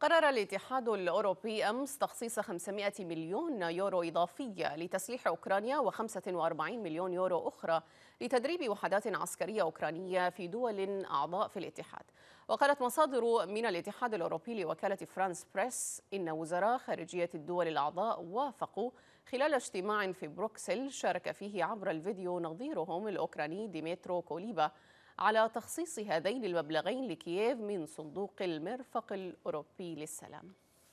قرر الاتحاد الأوروبي أمس تخصيص 500 مليون يورو إضافية لتسليح أوكرانيا و45 مليون يورو أخرى لتدريب وحدات عسكرية أوكرانية في دول أعضاء في الاتحاد وقالت مصادر من الاتحاد الأوروبي لوكالة فرانس بريس إن وزراء خارجية الدول الأعضاء وافقوا خلال اجتماع في بروكسل شارك فيه عبر الفيديو نظيرهم الأوكراني ديمترو كوليبا على تخصيص هذين المبلغين لكييف من صندوق المرفق الأوروبي للسلام